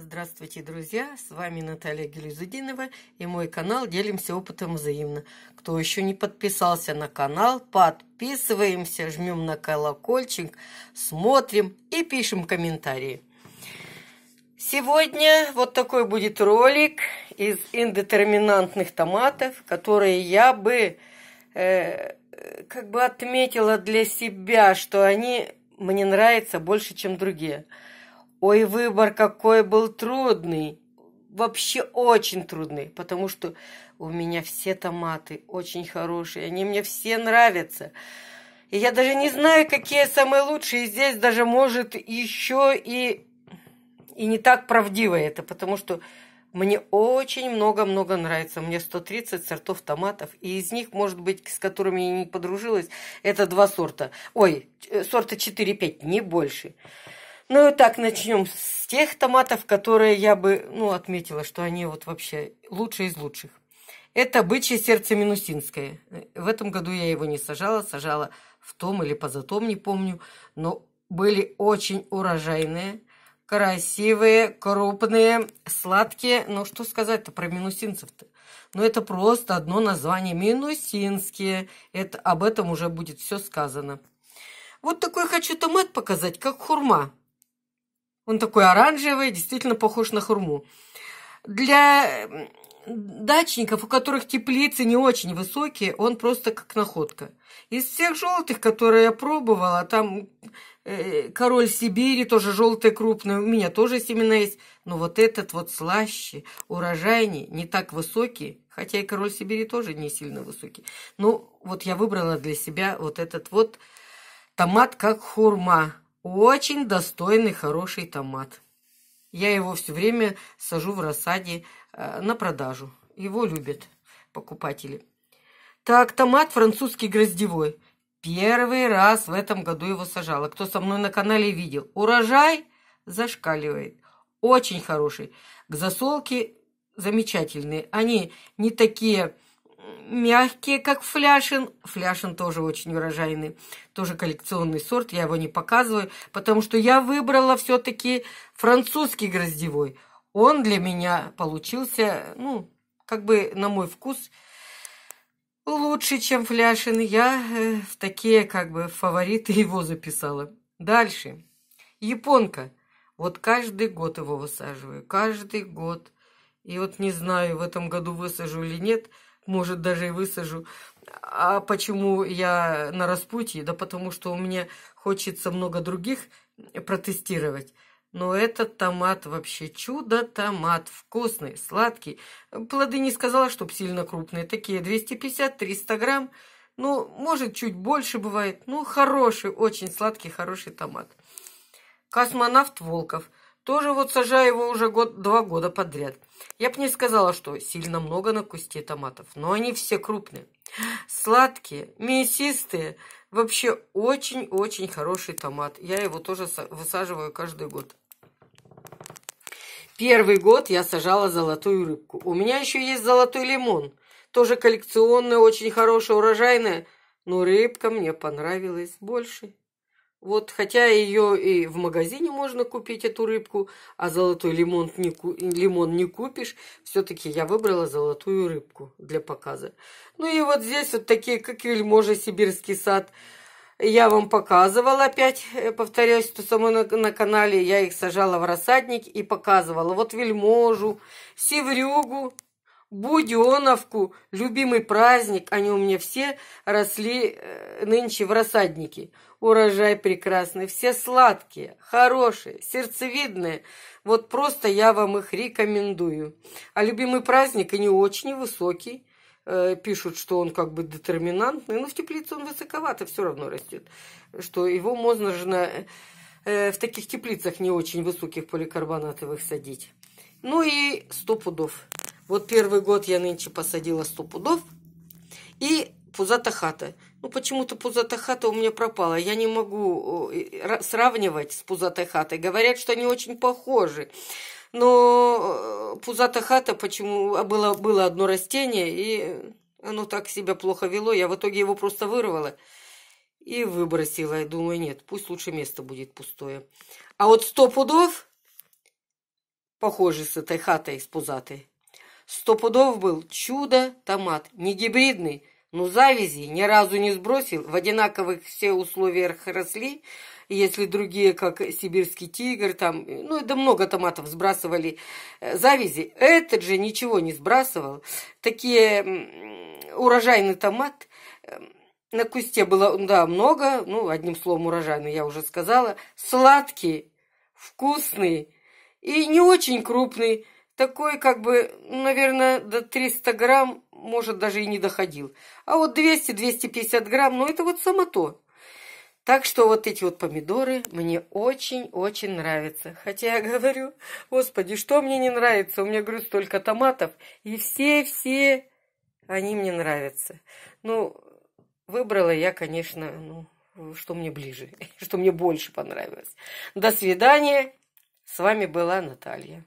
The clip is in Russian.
Здравствуйте, друзья! С вами Наталья Гелюзудинова и мой канал «Делимся опытом взаимно». Кто еще не подписался на канал, подписываемся, жмем на колокольчик, смотрим и пишем комментарии. Сегодня вот такой будет ролик из индетерминантных томатов, которые я бы э, как бы отметила для себя, что они мне нравятся больше, чем другие – Ой, выбор какой был трудный. Вообще очень трудный, потому что у меня все томаты очень хорошие, они мне все нравятся. И я даже не знаю, какие самые лучшие. Здесь даже может еще и и не так правдиво это, потому что мне очень много-много нравится. Мне 130 сортов томатов, и из них, может быть, с которыми я не подружилась, это два сорта. Ой, э, сорта 4-5, не больше. Ну и так начнем с тех томатов, которые я бы ну, отметила, что они вот вообще лучшие из лучших. Это бычье сердце минусинское. В этом году я его не сажала, сажала в том или позатом, не помню, но были очень урожайные, красивые, крупные, сладкие. Ну, что сказать-то про минусинцев-то? Но ну, это просто одно название. Минусинские. Это, об этом уже будет все сказано. Вот такой хочу томат показать, как хурма. Он такой оранжевый, действительно похож на хурму. Для дачников, у которых теплицы не очень высокие, он просто как находка. Из всех желтых, которые я пробовала, там э, король Сибири, тоже желтый крупный, у меня тоже семена есть, но вот этот вот слаще, урожайный, не так высокий, хотя и король Сибири тоже не сильно высокий. Но ну, вот я выбрала для себя вот этот вот томат как хурма. Очень достойный, хороший томат. Я его все время сажу в рассаде э, на продажу. Его любят покупатели. Так, томат французский гроздевой. Первый раз в этом году его сажала. Кто со мной на канале видел. Урожай зашкаливает. Очень хороший. К засолке замечательные. Они не такие мягкие, как фляшин. Фляшин тоже очень урожайный, тоже коллекционный сорт, я его не показываю, потому что я выбрала все-таки французский гроздевой. Он для меня получился, ну, как бы на мой вкус, лучше, чем фляшин. Я э, в такие, как бы, фавориты его записала. Дальше. Японка. Вот каждый год его высаживаю, каждый год. И вот не знаю, в этом году высажу или нет – может, даже и высажу. А почему я на распутье? Да потому что у меня хочется много других протестировать. Но этот томат вообще чудо-томат, вкусный, сладкий. Плоды не сказала, чтоб сильно крупные, такие 250-300 грамм. Ну, может, чуть больше бывает. Ну, хороший, очень сладкий, хороший томат. Космонавт Волков. Тоже вот сажаю его уже год, два года подряд. Я бы не сказала, что сильно много на кусте томатов, но они все крупные. Сладкие, мясистые. Вообще очень-очень хороший томат. Я его тоже высаживаю каждый год. Первый год я сажала золотую рыбку. У меня еще есть золотой лимон. Тоже коллекционная, очень хорошая, урожайная. Но рыбка мне понравилась больше. Вот хотя ее и в магазине можно купить, эту рыбку, а золотой лимон не, лимон не купишь, все-таки я выбрала золотую рыбку для показа. Ну и вот здесь вот такие, как вельможа сибирский сад. Я вам показывала опять, э, повторяюсь, то самое на, на канале я их сажала в рассадник и показывала. Вот вельможу, севрюгу, Буденовку, любимый праздник, они у меня все росли э, нынче в рассаднике. Урожай прекрасный, все сладкие, хорошие, сердцевидные. Вот просто я вам их рекомендую. А любимый праздник, и не очень высокий. Э, пишут, что он как бы детерминантный. Но в теплице он высоковато все равно растет. Что его можно же на, э, в таких теплицах не очень высоких поликарбонатовых садить. Ну и сто пудов. Вот первый год я нынче посадила 100 пудов и пузата хата. Ну, почему-то пузата хата у меня пропала. Я не могу э, э, сравнивать с пузатой хатой. Говорят, что они очень похожи. Но э, пузата хата почему а было, было одно растение, и оно так себя плохо вело. Я в итоге его просто вырвала и выбросила. Я думаю, нет, пусть лучше место будет пустое. А вот 100 пудов похожи с этой хатой, с пузатой. Сто пудов был чудо-томат, не гибридный, но завязи ни разу не сбросил, в одинаковых все условиях росли, если другие, как сибирский тигр, там, ну, это много томатов сбрасывали завязи, этот же ничего не сбрасывал. Такие урожайный томат, эм, на кусте было, да, много, ну, одним словом, урожайный, я уже сказала, сладкий, вкусный и не очень крупный, такой, как бы, наверное, до 300 грамм, может, даже и не доходил. А вот 200-250 грамм, ну, это вот само то. Так что вот эти вот помидоры мне очень-очень нравятся. Хотя я говорю, господи, что мне не нравится? У меня, говорю, столько томатов, и все-все они мне нравятся. Ну, выбрала я, конечно, ну, что мне ближе, что мне больше понравилось. До свидания. С вами была Наталья.